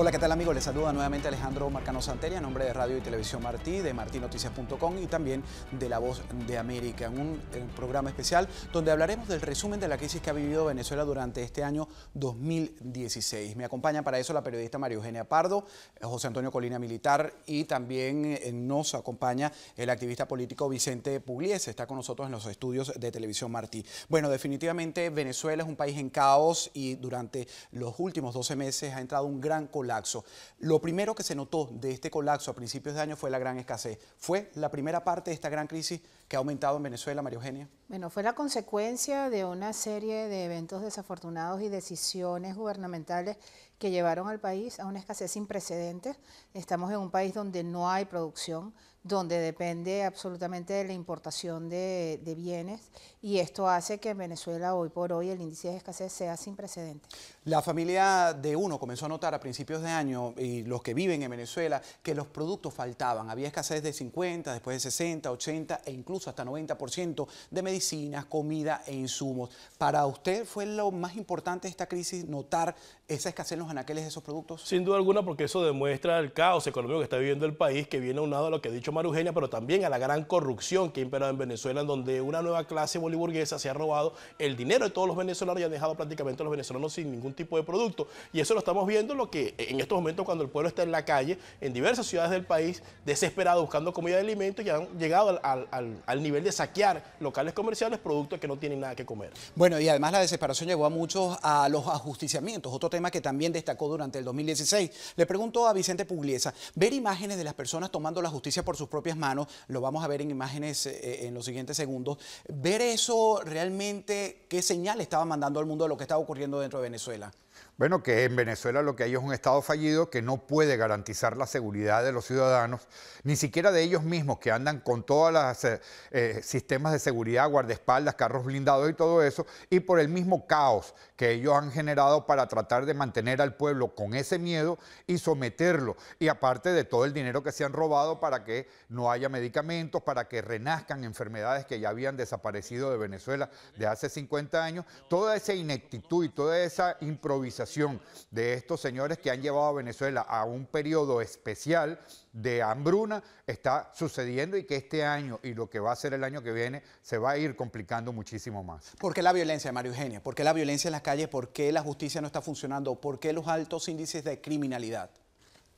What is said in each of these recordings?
Hola, ¿qué tal amigos? Les saluda nuevamente Alejandro Marcano Santeria, en nombre de Radio y Televisión Martí, de martinoticias.com y también de La Voz de América, en un, programa especial donde hablaremos del resumen de la crisis que ha vivido Venezuela durante este año 2016. Me acompaña para eso la periodista María Eugenia Pardo, eh, José Antonio Colina Militar y también eh, nos acompaña el activista político Vicente Pugliese, está con nosotros en los estudios de Televisión Martí. Bueno, definitivamente Venezuela es un país en caos y durante los últimos 12 meses ha entrado un gran colapso colapso. Lo primero que se notó de este colapso a principios de año fue la gran escasez. ¿Fue la primera parte de esta gran crisis que ha aumentado en Venezuela, María Eugenia? Bueno, fue la consecuencia de una serie de eventos desafortunados y decisiones gubernamentales que llevaron al país a una escasez sin precedentes. Estamos en un país donde no hay producción donde depende absolutamente de la importación de, bienes y esto hace que en Venezuela hoy por hoy el índice de escasez sea sin precedentes. La familia de uno comenzó a notar a principios de año y los que viven en Venezuela que los productos faltaban. Había escasez de 50, después de 60, 80 e incluso hasta 90% de medicinas, comida e insumos. Para usted fue lo más importante de esta crisis notar esa escasez en los anaqueles de esos productos? Sin duda alguna, porque eso demuestra el caos económico que está viviendo el país, que viene un lado a lo que ha dicho Marugenia, pero también a la gran corrupción que ha imperado en Venezuela, en donde una nueva clase boliburguesa se ha robado el dinero de todos los venezolanos y han dejado prácticamente a los venezolanos sin ningún tipo de producto. Y eso lo estamos viendo lo que en estos momentos cuando el pueblo está en la calle, en diversas ciudades del país, desesperado buscando comida y alimentos, y han llegado al, al nivel de saquear locales comerciales productos que no tienen nada que comer. Bueno, y además la desesperación llevó a muchos a los ajusticiamientos, otro tema que también destacó durante el 2016. Le pregunto a Vicente Pugliesa, ver imágenes de las personas tomando la justicia por sus propias manos, lo vamos a ver en imágenes eh, eh, en los siguientes segundos, ver eso realmente, ¿qué señal estaba mandando al mundo de lo que estaba ocurriendo dentro de Venezuela? Bueno, que en Venezuela lo que hay es un Estado fallido que no puede garantizar la seguridad de los ciudadanos, ni siquiera de ellos mismos, que andan con todos los eh, sistemas de seguridad, guardaespaldas, carros blindados y todo eso, y por el mismo caos que ellos han generado para tratar de mantener al pueblo con ese miedo y someterlo. Y aparte de todo el dinero que se han robado para que no haya medicamentos, para que renazcan enfermedades que ya habían desaparecido de Venezuela de hace 50 años, toda esa ineptitud y toda esa improvisación de estos señores que han llevado a Venezuela a un periodo especial de hambruna está sucediendo y que este año y lo que va a ser el año que viene se va a ir complicando muchísimo más. ¿Por qué la violencia, Mario Eugenia? ¿Por qué la violencia en las calles? ¿Por qué la justicia no está funcionando? ¿Por qué los altos índices de criminalidad?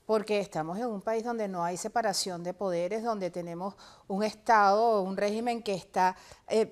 porque estamos en un país donde no hay separación de poderes, donde tenemos un Estado un régimen que está eh,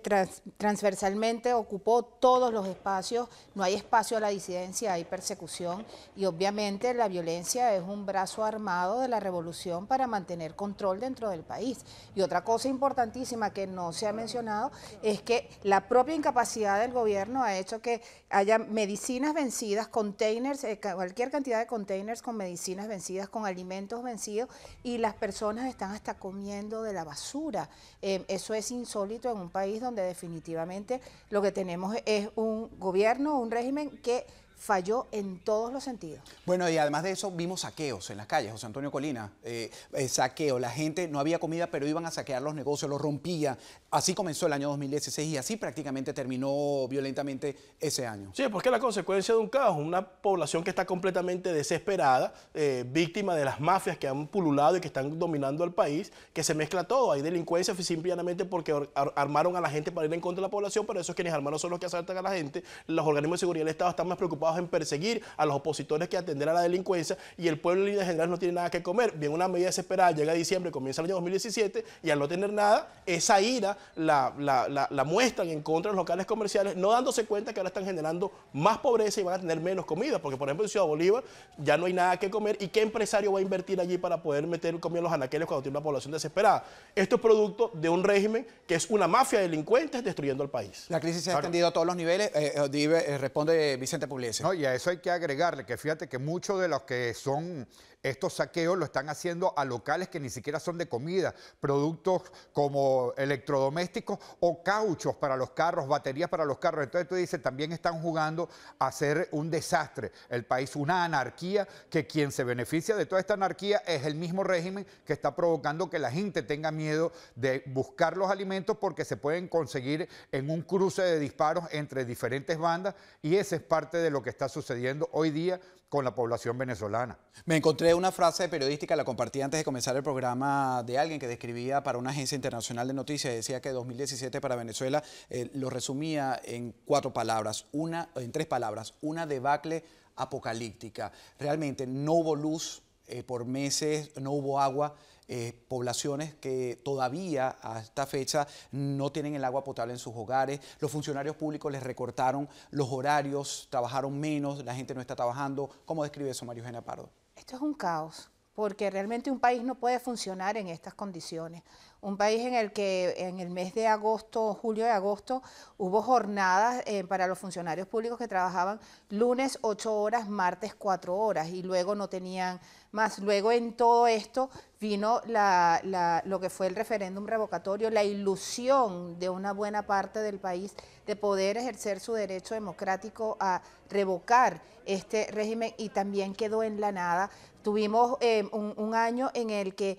transversalmente, ocupó todos los espacios, no hay espacio a la disidencia, hay persecución y obviamente la violencia es un brazo armado de la revolución para mantener control dentro del país. Y otra cosa importantísima que no se ha mencionado es que la propia incapacidad del gobierno ha hecho que haya medicinas vencidas, containers, eh, cualquier cantidad de containers con medicinas vencidas con alimentos vencidos y las personas están hasta comiendo de la basura. Eh, eso es insólito en un país donde definitivamente lo que tenemos es un gobierno, un régimen que falló en todos los sentidos. Bueno, y además de eso vimos saqueos en las calles, José Antonio Colina, eh, eh, saqueo, la gente no había comida, pero iban a saquear los negocios, los rompía. Así comenzó el año 2016 y así prácticamente terminó violentamente ese año. Sí, porque la consecuencia de un caos, una población que está completamente desesperada, eh, víctima de las mafias que han pululado y que están dominando al país, que se mezcla todo, hay delincuencia simplemente porque armaron a la gente para ir en contra de la población, pero esos quienes armaron son los que asaltan a la gente, los organismos de seguridad del Estado están más preocupados en perseguir a los opositores que atender a la delincuencia y el pueblo en general no tiene nada que comer. Viene una medida desesperada llega a diciembre, comienza el año 2017 y al no tener nada, esa ira la, muestran en contra de los locales comerciales, no dándose cuenta que ahora están generando más pobreza y van a tener menos comida, porque por ejemplo en Ciudad Bolívar ya no hay nada que comer y qué empresario va a invertir allí para poder meter comida en los anaqueles cuando tiene una población desesperada. Esto es producto de un régimen que es una mafia de delincuentes destruyendo el país. La crisis se ha extendido a todos los niveles, eh, eh, eh, responde Vicente Pugliese. No, y a eso hay que agregarle que fíjate que muchos de los que son estos saqueos lo están haciendo a locales que ni siquiera son de comida, productos como electrodomésticos o cauchos para los carros, baterías para los carros. Entonces tú dices, también están jugando a hacer un desastre el país, una anarquía que quien se beneficia de toda esta anarquía es el mismo régimen que está provocando que la gente tenga miedo de buscar los alimentos porque se pueden conseguir en un cruce de disparos entre diferentes bandas y ese es parte de lo que está sucediendo hoy día con la población venezolana. Me encontré una frase periodística, la compartí antes de comenzar el programa de alguien que describía para una agencia internacional de noticias, decía que 2017 para Venezuela eh, lo resumía en cuatro palabras, una, en tres palabras, una debacle apocalíptica. Realmente no hubo luz eh, por meses, no hubo agua. Eh, poblaciones que todavía a esta fecha no tienen el agua potable en sus hogares. Los funcionarios públicos les recortaron los horarios, trabajaron menos, la gente no está trabajando. ¿Cómo describe eso Mario Eugenia Pardo? Esto es un caos, porque realmente un país no puede funcionar en estas condiciones un país en el que en el mes de agosto, julio de agosto, hubo jornadas eh, para los funcionarios públicos que trabajaban lunes ocho horas, martes cuatro horas y luego no tenían más. Luego en todo esto vino la, lo que fue el referéndum revocatorio, la ilusión de una buena parte del país de poder ejercer su derecho democrático a revocar este régimen y también quedó en la nada. Tuvimos eh, un, un año en el que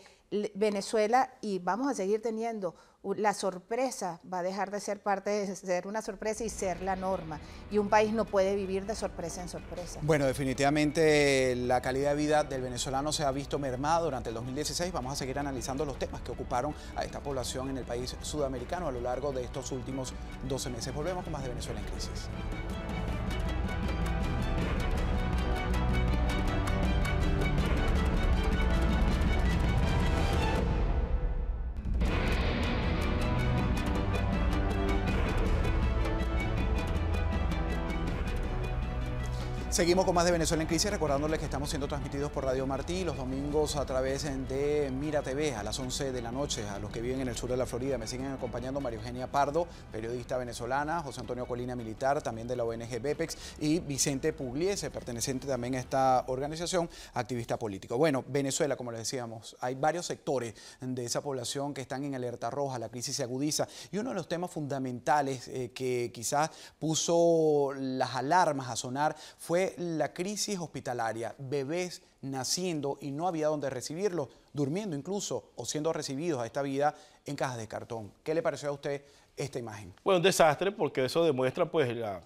Venezuela y vamos a seguir teniendo la sorpresa va a dejar de ser parte de ser una sorpresa y ser la norma. Y un país no puede vivir de sorpresa en sorpresa. Bueno, definitivamente la calidad de vida del venezolano se ha visto mermada durante el 2016. Vamos a seguir analizando los temas que ocuparon a esta población en el país sudamericano a lo largo de estos últimos 12 meses. Volvemos con más de Venezuela en crisis. Seguimos con más de Venezuela en crisis, recordándoles que estamos siendo transmitidos por Radio Martí los domingos a través de Mira TV a las 11 de la noche. A los que viven en el sur de la Florida me siguen acompañando María Eugenia Pardo, periodista venezolana, José Antonio Colina, militar, también de la ONG BEPEX, y Vicente Pugliese, perteneciente también a esta organización, activista político. Bueno, Venezuela, como les decíamos, hay varios sectores de esa población que están en alerta roja, la crisis se agudiza, y uno de los temas fundamentales eh, que quizás puso las alarmas a sonar fue la crisis hospitalaria, bebés naciendo y no había donde recibirlos, durmiendo incluso o siendo recibidos a esta vida en cajas de cartón. ¿Qué le pareció a usted esta imagen? Bueno, un desastre porque eso demuestra pues la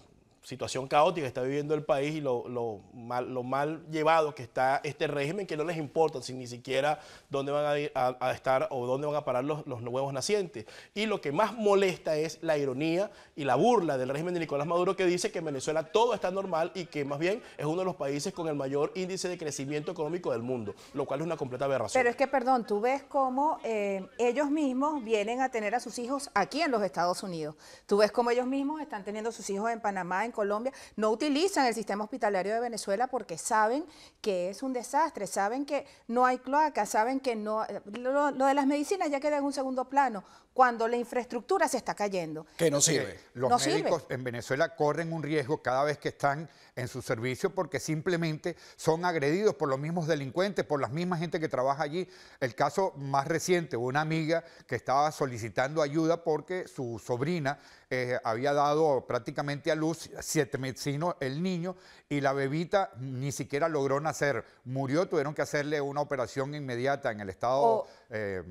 situación caótica que está viviendo el país y lo, lo, mal, lo mal llevado que está este régimen, que no les importa si ni siquiera dónde van a, ir a, estar o dónde van a parar los, los, nuevos nacientes. Y lo que más molesta es la ironía y la burla del régimen de Nicolás Maduro que dice que en Venezuela todo está normal y que más bien es uno de los países con el mayor índice de crecimiento económico del mundo, lo cual es una completa aberración. Pero es que, perdón, tú ves cómo eh, ellos mismos vienen a tener a sus hijos aquí en los Estados Unidos. Tú ves cómo ellos mismos están teniendo sus hijos en Panamá, en Colombia, no utilizan el sistema hospitalario de Venezuela porque saben que es un desastre, saben que no hay cloacas, saben que no... Lo, lo de las medicinas ya queda en un segundo plano, cuando la infraestructura se está cayendo. Que no sirve. Los médicos en Venezuela corren un riesgo cada vez que están en su servicio porque simplemente son agredidos por los mismos delincuentes, por la misma gente que trabaja allí. El caso más reciente, una amiga que estaba solicitando ayuda porque su sobrina eh, había dado prácticamente a luz siete medicinos el niño y la bebita ni siquiera logró nacer, murió, tuvieron que hacerle una operación inmediata en el estado... Eh,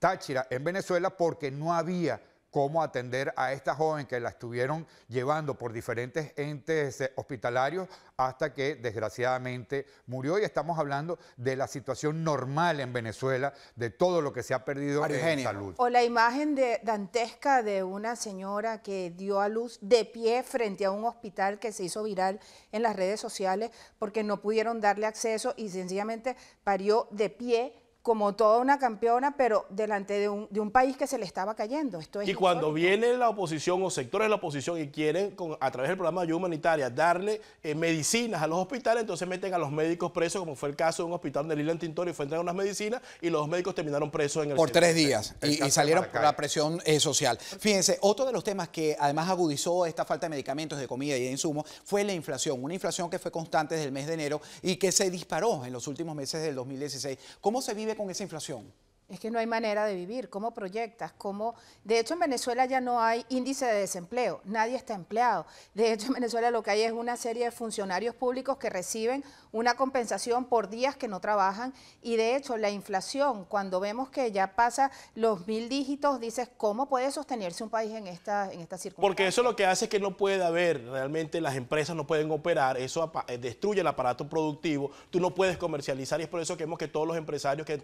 Táchira en Venezuela porque no había cómo atender a esta joven que la estuvieron llevando por diferentes entes eh, hospitalarios hasta que desgraciadamente murió. Y estamos hablando de la situación normal en Venezuela, de todo lo que se ha perdido en salud. O la imagen de dantesca de una señora que dio a luz de pie frente a un hospital que se hizo viral en las redes sociales porque no pudieron darle acceso y sencillamente parió de pie como toda una campeona, pero delante de un, país que se le estaba cayendo. Esto y cuando viene la oposición o sectores de la oposición y quieren, con, a través del programa de ayuda humanitaria, darle eh, medicinas a los hospitales, entonces meten a los médicos presos, como fue el caso de un hospital de Lila y fue entregar unas medicinas y los médicos terminaron presos en el... Por tres días y, salieron por la presión eh, social. Fíjense, otro de los temas que además agudizó esta falta de medicamentos, de comida y de insumos fue la inflación, una inflación que fue constante desde el mes de enero y que se disparó en los últimos meses del 2016. ¿Cómo se vive con esa inflación? Es que no hay manera de vivir, cómo proyectas, cómo... De hecho, en Venezuela ya no hay índice de desempleo, nadie está empleado. De hecho, en Venezuela lo que hay es una serie de funcionarios públicos que reciben una compensación por días que no trabajan y de hecho la inflación, cuando vemos que ya pasa los mil dígitos, dices, ¿cómo puede sostenerse un país en esta, en esta circunstancia? Porque eso lo que hace es que no puede haber, realmente las empresas no pueden operar, eso eh, destruye el aparato productivo, tú no puedes comercializar y es por eso que vemos que todos los empresarios que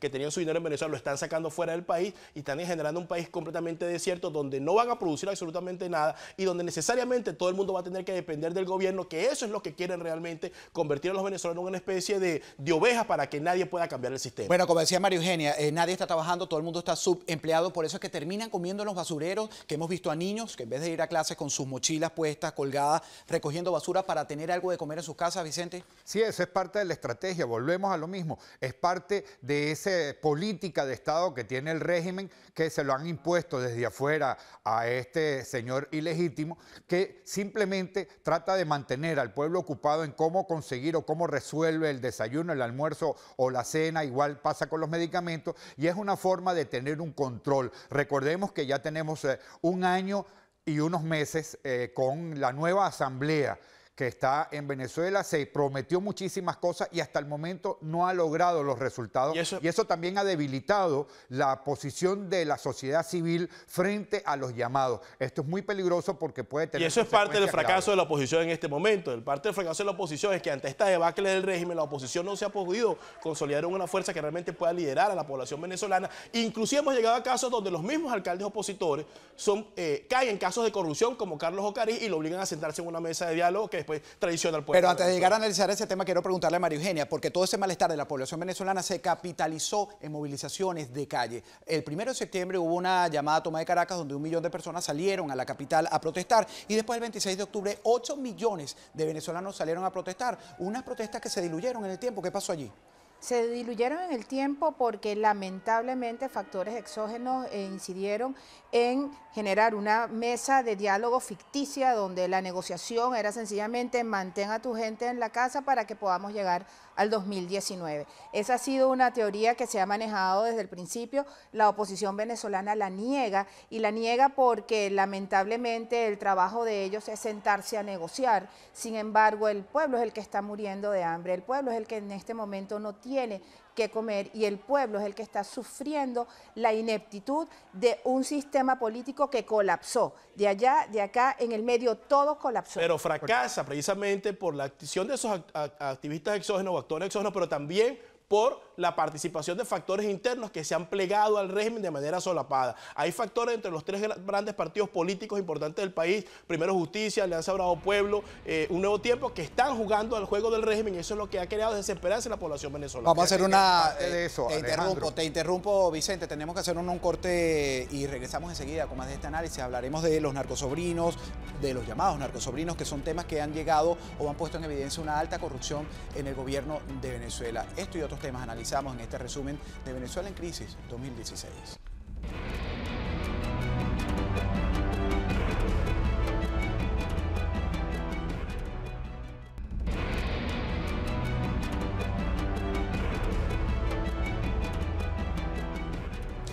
que tenían su dinero en Venezuela, lo están sacando fuera del país y están generando un país completamente desierto donde no van a producir absolutamente nada y donde necesariamente todo el mundo va a tener que depender del gobierno, que eso es lo que quieren realmente, convertir a los venezolanos en una especie de, de ovejas para que nadie pueda cambiar el sistema. Bueno, como decía María Eugenia, eh, nadie está trabajando, todo el mundo está subempleado, por eso es que terminan comiendo en los basureros, que hemos visto a niños que en vez de ir a clases con sus mochilas puestas, colgadas, recogiendo basura para tener algo de comer en sus casas, Vicente. Sí, eso es parte de la estrategia, volvemos a lo mismo, es parte de ese político de Estado que tiene el régimen, que se lo han impuesto desde afuera a este señor ilegítimo, que simplemente trata de mantener al pueblo ocupado en cómo conseguir o cómo resuelve el desayuno, el almuerzo o la cena, igual pasa con los medicamentos, y es una forma de tener un control. Recordemos que ya tenemos eh, un año y unos meses eh, con la nueva asamblea que está en Venezuela, se prometió muchísimas cosas y hasta el momento no ha logrado los resultados. Y eso, también ha debilitado la posición de la sociedad civil frente a los llamados. Esto es muy peligroso porque puede tener... Y eso es parte del fracaso de la oposición en este momento. El parte del fracaso de la oposición es que ante esta debacle del régimen, la oposición no se ha podido consolidar una fuerza que realmente pueda liderar a la población venezolana. Inclusive hemos llegado a casos donde los mismos alcaldes opositores son, eh, caen en casos de corrupción como Carlos Ocariz y lo obligan a sentarse en una mesa de diálogo que pues, pues, Pero antes de llegar a analizar ese tema, quiero preguntarle a María Eugenia, porque todo ese malestar de la población venezolana se capitalizó en movilizaciones de calle. El primero de septiembre hubo una llamada a toma de Caracas donde un millón de personas salieron a la capital a protestar y después el 26 de octubre 8 millones de venezolanos salieron a protestar. Unas protestas que se diluyeron en el tiempo. ¿Qué pasó allí? se diluyeron en el tiempo porque lamentablemente factores exógenos eh, incidieron en generar una mesa de diálogo ficticia donde la negociación era sencillamente mantén a tu gente en la casa para que podamos llegar al 2019. Esa ha sido una teoría que se ha manejado desde el principio. La oposición venezolana la niega y la niega porque lamentablemente el trabajo de ellos es sentarse a negociar. Sin embargo, el pueblo es el que está muriendo de hambre, el pueblo es el que en este momento no tiene qué comer y el pueblo es el que está sufriendo la ineptitud de un sistema político que colapsó. De allá, de acá, en el medio, todo colapsó. Pero fracasa precisamente por la acción de esos activistas exógenos o actores exógenos, pero también por la participación de factores internos que se han plegado al régimen de manera solapada. Hay factores entre los tres grandes partidos políticos importantes del país, primero Justicia, Alianza Bravo Pueblo, eh, Un Nuevo Tiempo, que están jugando al juego del régimen y eso es lo que ha creado desesperanza en la población venezolana. Vamos a hacer eh, una... Eh, interrumpo, te interrumpo, Vicente, tenemos que hacer un, corte y regresamos enseguida con más de este análisis. Hablaremos de los narcosobrinos, de los llamados narcosobrinos, que son temas que han llegado o han puesto en evidencia una alta corrupción en el gobierno de Venezuela. Esto y otros que temas analizamos en este resumen de Venezuela en Crisis 2016.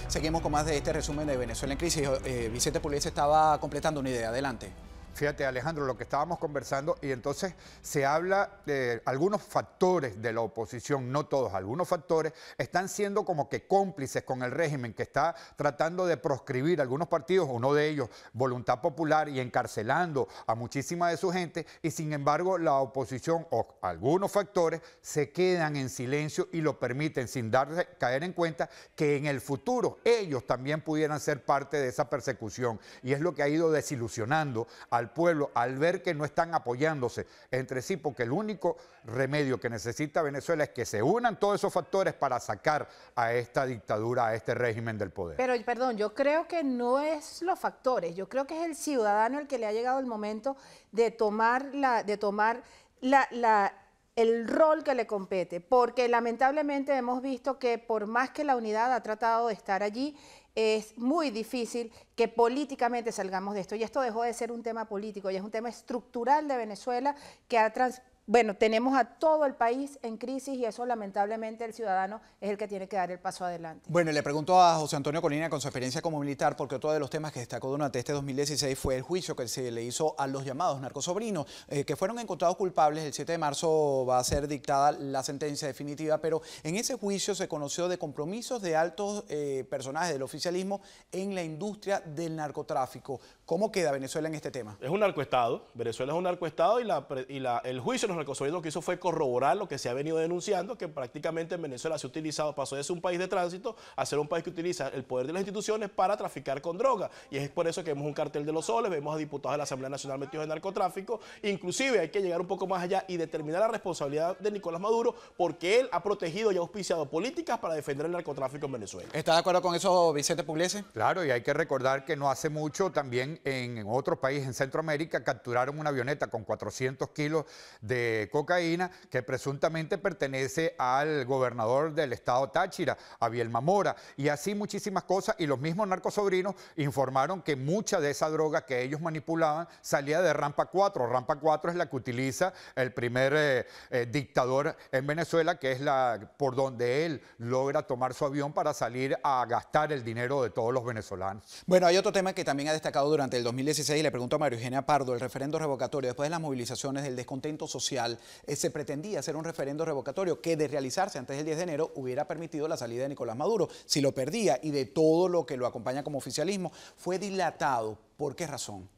Seguimos con más de este resumen de Venezuela en crisis. Eh, Vicente Pulis estaba completando una idea. Adelante. Fíjate, Alejandro, lo que estábamos conversando, y entonces se habla de algunos factores de la oposición, no todos, algunos factores, están siendo como que cómplices con el régimen que está tratando de proscribir algunos partidos, uno de ellos, Voluntad Popular, y encarcelando a muchísima de su gente, y sin embargo la oposición o algunos factores se quedan en silencio y lo permiten sin darse, caer en cuenta que en el futuro ellos también pudieran ser parte de esa persecución. Y es lo que ha ido desilusionando al pueblo al ver que no están apoyándose entre sí, porque el único remedio que necesita Venezuela es que se unan todos esos factores para sacar a esta dictadura, a este régimen del poder. Pero perdón, yo creo que no es los factores, yo creo que es el ciudadano el que le ha llegado el momento de tomar la, de tomar la, la el rol que le compete, porque lamentablemente hemos visto que por más que la unidad ha tratado de estar allí, es muy difícil que políticamente salgamos de esto. Y esto dejó de ser un tema político, y es un tema estructural de Venezuela que ha trans bueno, tenemos a todo el país en crisis y eso lamentablemente el ciudadano es el que tiene que dar el paso adelante. Bueno, le pregunto a José Antonio Colina con su experiencia como militar, porque otro de los temas que destacó durante este 2016 fue el juicio que se le hizo a los llamados narcosobrinos, eh, que fueron encontrados culpables. El 7 de marzo va a ser dictada la sentencia definitiva, pero en ese juicio se conoció de compromisos de altos eh, personajes del oficialismo en la industria del narcotráfico. ¿Cómo queda Venezuela en este tema? Es un narcoestado. Venezuela es un arcoestado y, el juicio de los lo que hizo fue corroborar lo que se ha venido denunciando, que prácticamente en Venezuela se ha utilizado, pasó de ser un país de tránsito a ser un país que utiliza el poder de las instituciones para traficar con droga. Y es por eso que vemos un cartel de los soles, vemos a diputados de la Asamblea Nacional metidos en narcotráfico. Inclusive hay que llegar un poco más allá y determinar la responsabilidad de Nicolás Maduro porque él ha protegido y ha auspiciado políticas para defender el narcotráfico en Venezuela. ¿Está de acuerdo con eso Vicente Pugliese? Claro, y hay que recordar que no hace mucho también en otro país, en Centroamérica, capturaron una avioneta con 400 kilos de cocaína que presuntamente pertenece al gobernador del estado Táchira, Abiel Mamora, y así muchísimas cosas. Y los mismos narcosobrinos informaron que mucha de esa droga que ellos manipulaban salía de Rampa 4. Rampa 4 es la que utiliza el primer eh, eh, dictador en Venezuela, que es la por donde él logra tomar su avión para salir a gastar el dinero de todos los venezolanos. Bueno, hay otro tema que también ha destacado durante durante el 2016 le pregunto a Mario Eugenia Pardo, el referendo revocatorio, después de las movilizaciones del descontento social, eh, se pretendía hacer un referendo revocatorio que de realizarse antes del 10 de enero hubiera permitido la salida de Nicolás Maduro. Si lo perdía y de todo lo que lo acompaña como oficialismo, fue dilatado. ¿Por qué razón?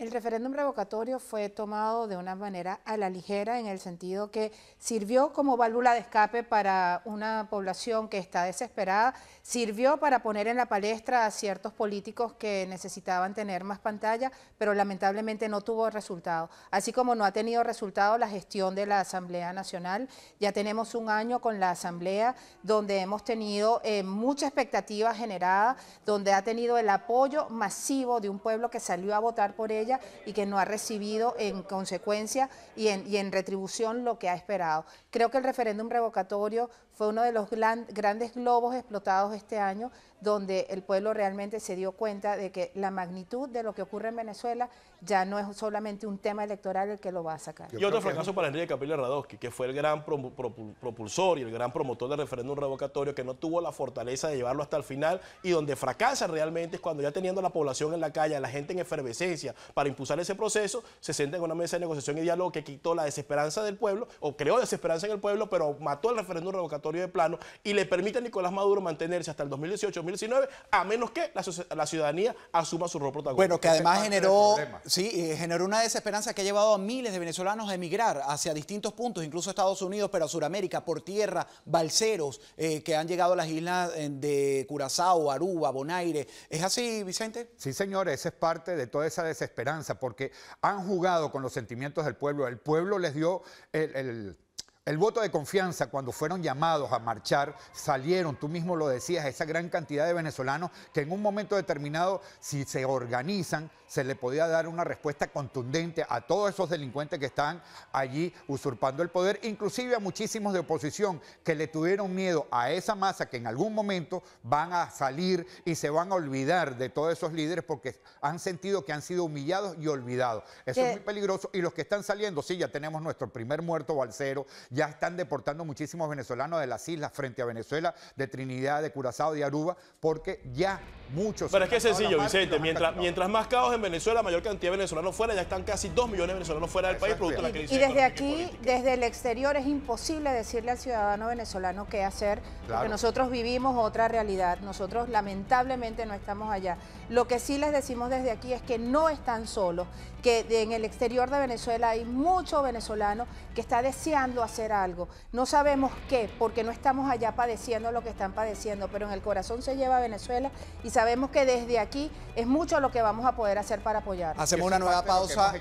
El referéndum revocatorio fue tomado de una manera a la ligera en el sentido que sirvió como válvula de escape para una población que está desesperada, sirvió para poner en la palestra a ciertos políticos que necesitaban tener más pantalla, pero lamentablemente no tuvo resultado. Así como no ha tenido resultado la gestión de la Asamblea Nacional, ya tenemos un año con la Asamblea donde hemos tenido eh, mucha expectativa generada, donde ha tenido el apoyo masivo de un pueblo que salió a votar por ella y que no ha recibido en consecuencia y en retribución lo que ha esperado. Creo que el referéndum revocatorio fue uno de los grandes globos explotados este año, donde el pueblo realmente se dio cuenta de que la magnitud de lo que ocurre en Venezuela ya no es solamente un tema electoral el que lo va a sacar. y otro fracaso para Enrique Capilla Radosky, que fue el gran propulsor y el gran promotor del referéndum revocatorio, que no tuvo la fortaleza de llevarlo hasta el final y donde fracasa realmente es cuando ya teniendo a la población en la calle, la gente en efervescencia para impulsar ese proceso, se sienta en una mesa de negociación y diálogo que quitó la desesperanza del pueblo o creó desesperanza en el pueblo, pero mató el referéndum revocatorio de plano y le permite a Nicolás Maduro mantenerse hasta el 2018-2019, a menos que la, ciudadanía asuma su rol protagonista. Bueno, que además generó, sí, eh, generó una desesperanza que ha llevado a miles de venezolanos a emigrar hacia distintos puntos, incluso a Estados Unidos, pero a Sudamérica, por tierra, balseros eh, que han llegado a las islas eh, de Curazao, Aruba, Bonaire. ¿Es así, Vicente? Sí, señores, es parte de toda esa desesperanza, porque han jugado con los sentimientos del pueblo. El pueblo les dio el el voto de confianza cuando fueron llamados a marchar, salieron, tú mismo lo decías, esa gran cantidad de venezolanos que en un momento determinado, si se organizan, se le podía dar una respuesta contundente a todos esos delincuentes que están allí usurpando el poder, inclusive a muchísimos de oposición que le tuvieron miedo a esa masa que en algún momento van a salir y se van a olvidar de todos esos líderes porque han sentido que han sido humillados y olvidados. Eso es muy peligroso y los que están saliendo, sí, ya tenemos nuestro primer muerto balsero, ya están deportando muchísimos venezolanos de las islas frente a Venezuela, de Trinidad, de Curazao, de Aruba, porque ya muchos... Pero es que es sencillo, Vicente, mientras, mientras más caos en en Venezuela, mayor cantidad de venezolanos fuera, ya están casi 2 millones de venezolanos fuera del país producto de la crisis. Y desde aquí, desde el exterior, es imposible decirle al ciudadano venezolano qué hacer, porque nosotros vivimos otra realidad, nosotros lamentablemente no estamos allá. Lo que sí les decimos desde aquí es que no están solos, que en el exterior de Venezuela hay mucho venezolano que está deseando hacer algo. No sabemos qué, porque no estamos allá padeciendo lo que están padeciendo, pero en el corazón se lleva Venezuela y sabemos que desde aquí es mucho lo que vamos a poder hacer para apoyar. Hacemos una nueva pausa.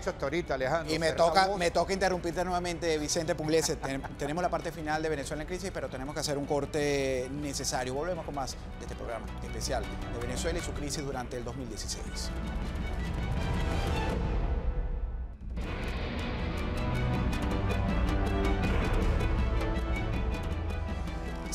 y me toca, me toca interrumpirte nuevamente, Vicente Pugliese. tenemos la parte final de Venezuela en crisis, pero tenemos que hacer un corte necesario. Volvemos con más de este programa especial de Venezuela y su crisis durante el 2016.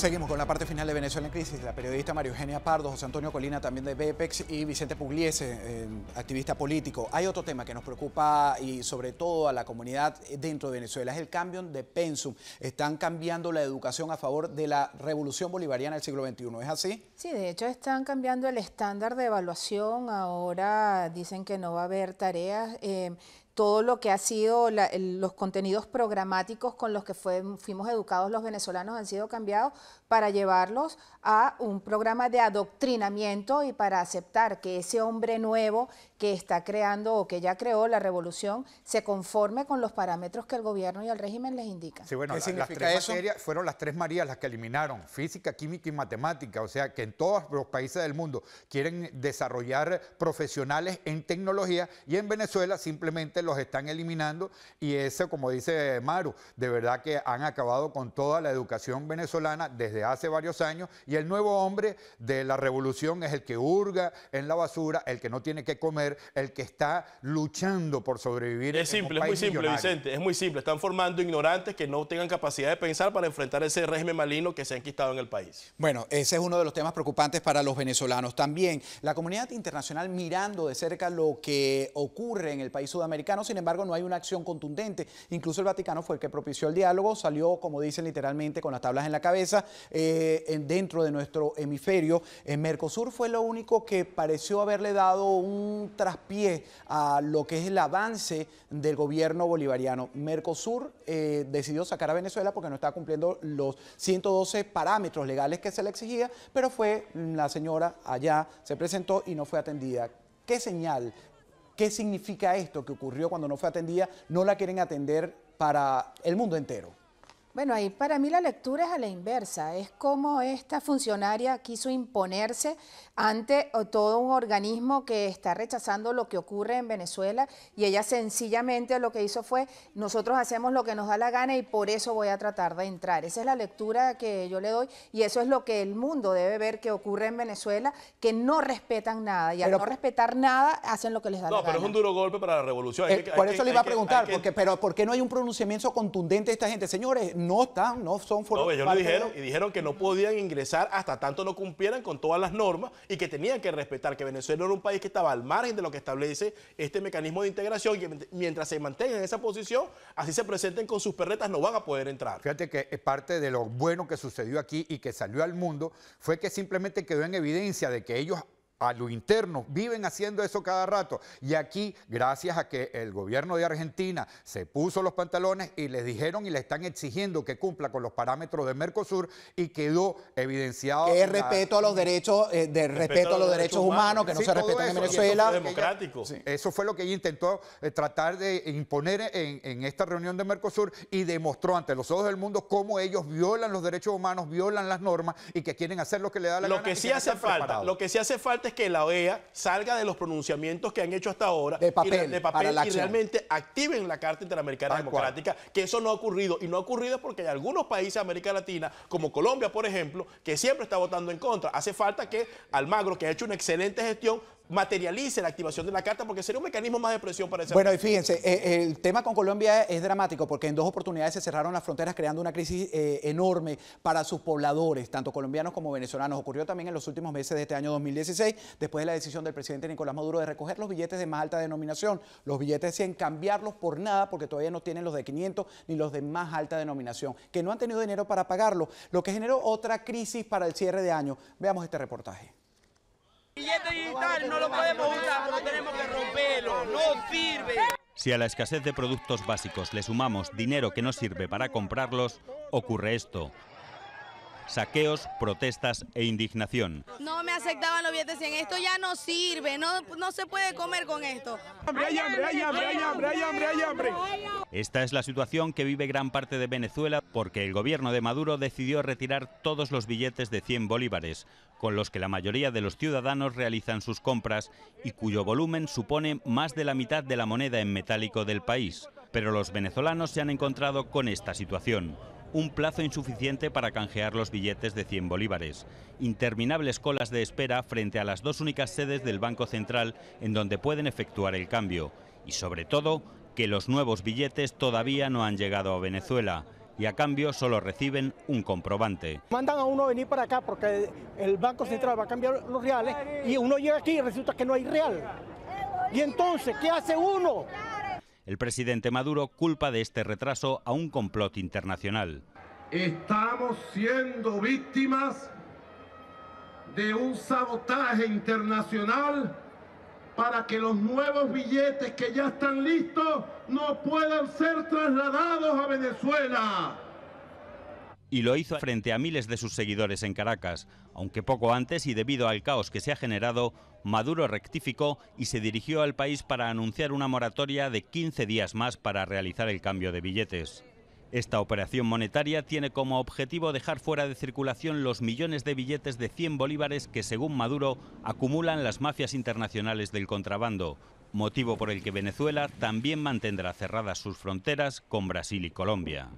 Seguimos con la parte final de Venezuela en crisis. La periodista María Eugenia Pardo, José Antonio Colina, también de BEPEX, y Vicente Pugliese, eh, activista político. Hay otro tema que nos preocupa y sobre todo a la comunidad dentro de Venezuela, es el cambio de pensum. Están cambiando la educación a favor de la revolución bolivariana del siglo XXI, ¿es así? Sí, de hecho están cambiando el estándar de evaluación. Ahora dicen que no va a haber tareas, eh, todo lo que ha sido los contenidos programáticos con los que fuimos educados los venezolanos han sido cambiados para llevarlos a un programa de adoctrinamiento y para aceptar que ese hombre nuevo que está creando o que ya creó la revolución se conforme con los parámetros que el gobierno y el régimen les indican. Sí, bueno, las fueron las tres Marías las que eliminaron, física, química y matemática, o sea que en todos los países del mundo quieren desarrollar profesionales en tecnología y en Venezuela simplemente los están eliminando y eso, como dice Maru, de verdad que han acabado con toda la educación venezolana desde hace varios años y el nuevo hombre de la revolución es el que hurga en la basura, el que no tiene que comer el que está luchando por sobrevivir. Es simple, es muy simple, Vicente, es muy simple. Están formando ignorantes que no tengan capacidad de pensar para enfrentar ese régimen maligno que se ha enquistado en el país. Bueno, ese es uno de los temas preocupantes para los venezolanos. También la comunidad internacional mirando de cerca lo que ocurre en el país sudamericano, sin embargo, no hay una acción contundente. Incluso el Vaticano fue el que propició el diálogo, salió, como dicen literalmente, con las tablas en la cabeza eh, dentro de nuestro hemisferio. En eh, Mercosur fue lo único que pareció haberle dado un traspié a lo que es el avance del gobierno bolivariano. Mercosur eh, decidió sacar a Venezuela porque no estaba cumpliendo los 112 parámetros legales que se le exigía, pero fue mm, la señora allá, se presentó y no fue atendida. ¿Qué señal? ¿Qué significa esto que ocurrió cuando no fue atendida? No la quieren atender para el mundo entero. Bueno, ahí para mí la lectura es a la inversa, es como esta funcionaria quiso imponerse ante todo un organismo que está rechazando lo que ocurre en Venezuela y ella sencillamente lo que hizo fue, nosotros hacemos lo que nos da la gana y por eso voy a tratar de entrar. Esa es la lectura que yo le doy y eso es lo que el mundo debe ver que ocurre en Venezuela, que no respetan nada y al no respetar nada hacen lo que les da la gana. No, pero es un duro golpe para la revolución. Eh, por eso le iba a preguntar, porque, pero ¿por qué no hay un pronunciamiento contundente de esta gente? Señores, no están, no son No, ellos lo dijeron y dijeron que no podían ingresar hasta tanto no cumplieran con todas las normas y que tenían que respetar que Venezuela era un país que estaba al margen de lo que establece este mecanismo de integración y mientras se mantengan en esa posición, así se presenten con sus perretas, no van a poder entrar. Fíjate que eh, parte de lo bueno que sucedió aquí y que salió al mundo fue que simplemente quedó en evidencia de que ellos a lo interno. Viven haciendo eso cada rato. Y aquí, gracias a que el gobierno de Argentina se puso los pantalones y les dijeron y le están exigiendo que cumpla con los parámetros de Mercosur y quedó evidenciado. Que es respeto a los derechos, eh, respeto, a los, derechos humanos, que no se respeta en Venezuela. Eso fue, democrático. eso fue lo que ella intentó eh, tratar de imponer en, esta reunión de Mercosur y demostró ante los ojos del mundo cómo ellos violan los derechos humanos, violan las normas y que quieren hacer lo que le da la lo Que sí hace falta, lo que sí hace falta es que la OEA salga de los pronunciamientos que han hecho hasta ahora de papel, y, de papel, y realmente activen la Carta Interamericana Democrática, que eso no ha ocurrido. Y no ha ocurrido porque hay algunos países de América Latina, como Colombia, por ejemplo, que siempre está votando en contra. Hace falta que Almagro, que ha hecho una excelente gestión, materialice la activación de la carta porque sería un mecanismo más de presión para ese Bueno, y fíjense, eh, el tema con Colombia es dramático porque en dos oportunidades se cerraron las fronteras creando una crisis eh, enorme para sus pobladores, tanto colombianos como venezolanos. Ocurrió también en los últimos meses de este año 2016, después de la decisión del presidente Nicolás Maduro de recoger los billetes de más alta denominación, los billetes sin cambiarlos por nada porque todavía no tienen los de 500 ni los de más alta denominación, que no han tenido dinero para pagarlo, lo que generó otra crisis para el cierre de año. Veamos este reportaje billete digital no lo podemos usar, pero tenemos que romperlo. No sirve. Si a la escasez de productos básicos le sumamos dinero que no sirve para comprarlos, ocurre esto saqueos, protestas e indignación. No me aceptaban los billetes 100, esto ya no sirve, no, se puede comer con esto. Esta es la situación que vive gran parte de Venezuela porque el gobierno de Maduro decidió retirar todos los billetes de 100 bolívares, con los que la mayoría de los ciudadanos realizan sus compras y cuyo volumen supone más de la mitad de la moneda en metálico del país. Pero los venezolanos se han encontrado con esta situación un plazo insuficiente para canjear los billetes de 100 bolívares, interminables colas de espera frente a las dos únicas sedes del Banco Central en donde pueden efectuar el cambio y sobre todo que los nuevos billetes todavía no han llegado a Venezuela y a cambio solo reciben un comprobante. Mandan a uno a venir para acá porque el Banco Central va a cambiar los reales y uno llega aquí y resulta que no hay real. Y entonces, ¿qué hace uno? El presidente Maduro culpa de este retraso a un complot internacional. Estamos siendo víctimas de un sabotaje internacional para que los nuevos billetes que ya están listos no puedan ser trasladados a Venezuela y lo hizo frente a miles de sus seguidores en Caracas, aunque poco antes y debido al caos que se ha generado, Maduro rectificó y se dirigió al país para anunciar una moratoria de 15 días más para realizar el cambio de billetes. Esta operación monetaria tiene como objetivo dejar fuera de circulación los millones de billetes de 100 bolívares que, según Maduro, acumulan las mafias internacionales del contrabando, motivo por el que Venezuela también mantendrá cerradas sus fronteras con Brasil y Colombia.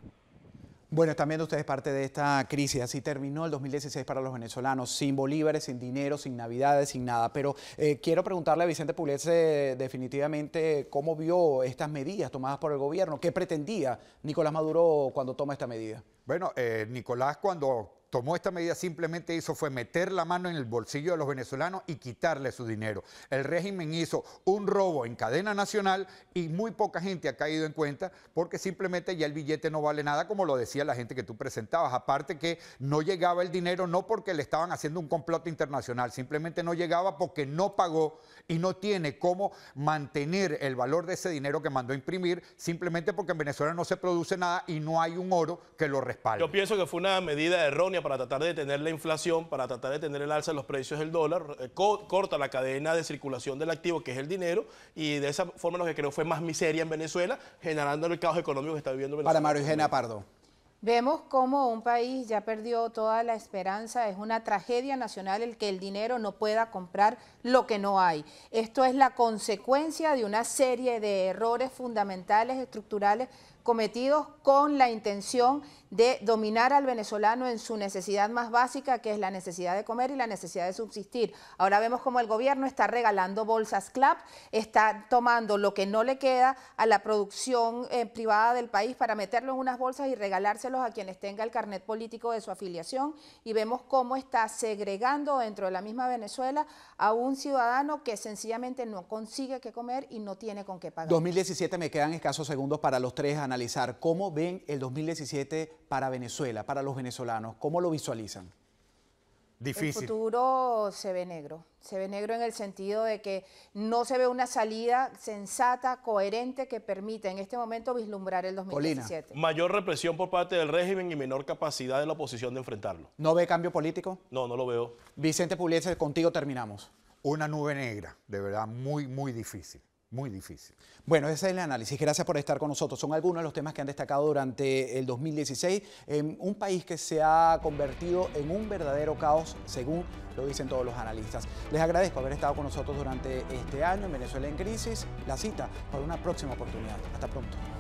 Bueno, también viendo ustedes parte de esta crisis. Así terminó el 2016 para los venezolanos, sin bolívares, sin dinero, sin navidades, sin nada. Pero eh, quiero preguntarle a Vicente Pugliese definitivamente cómo vio estas medidas tomadas por el gobierno. ¿Qué pretendía Nicolás Maduro cuando toma esta medida? Bueno, eh, Nicolás cuando tomó esta medida simplemente hizo fue meter la mano en el bolsillo de los venezolanos y quitarle su dinero. El régimen hizo un robo en cadena nacional y muy poca gente ha caído en cuenta porque simplemente ya el billete no vale nada, como lo decía la gente que tú presentabas. Aparte que no llegaba el dinero no porque le estaban haciendo un complot internacional, simplemente no llegaba porque no pagó y no tiene cómo mantener el valor de ese dinero que mandó a imprimir, simplemente porque en Venezuela no se produce nada y no hay un oro que lo respalde. Yo pienso que fue una medida errónea para tratar de detener la inflación, para tratar de detener el alza de los precios del dólar, eh, corta la cadena de circulación del activo, que es el dinero, y de esa forma lo que creo fue más miseria en Venezuela, generando el caos económico que está viviendo Venezuela. Para María Pardo. Vemos cómo un país ya perdió toda la esperanza, es una tragedia nacional el que el dinero no pueda comprar lo que no hay. Esto es la consecuencia de una serie de errores fundamentales, estructurales cometidos con la intención de dominar al venezolano en su necesidad más básica, que es la necesidad de comer y la necesidad de subsistir. Ahora vemos cómo el gobierno está regalando bolsas CLAP, está tomando lo que no le queda a la producción eh, privada del país para meterlo en unas bolsas y regalárselos a quienes tenga el carnet político de su afiliación y vemos cómo está segregando dentro de la misma Venezuela a un ciudadano que sencillamente no consigue qué comer y no tiene con qué pagar. 2017 me quedan escasos segundos para los tres ¿cómo ven el 2017 para Venezuela, para los venezolanos? ¿Cómo lo visualizan? Difícil. El futuro se ve negro. Se ve negro en el sentido de que no se ve una salida sensata, coherente, que permita en este momento vislumbrar el 2017. Mayor represión por parte del régimen y menor capacidad de la oposición de enfrentarlo. ¿No ve cambio político? No, no lo veo. Vicente Pugliese, contigo terminamos. Una nube negra, de verdad, muy, muy difícil. Muy difícil. Bueno, ese es el análisis. Gracias por estar con nosotros. Son algunos de los temas que han destacado durante el 2016 en em, un país que se ha convertido en un verdadero caos, según lo dicen todos los analistas. Les agradezco haber estado con nosotros durante este año en Venezuela en crisis. La cita para una próxima oportunidad. Hasta pronto.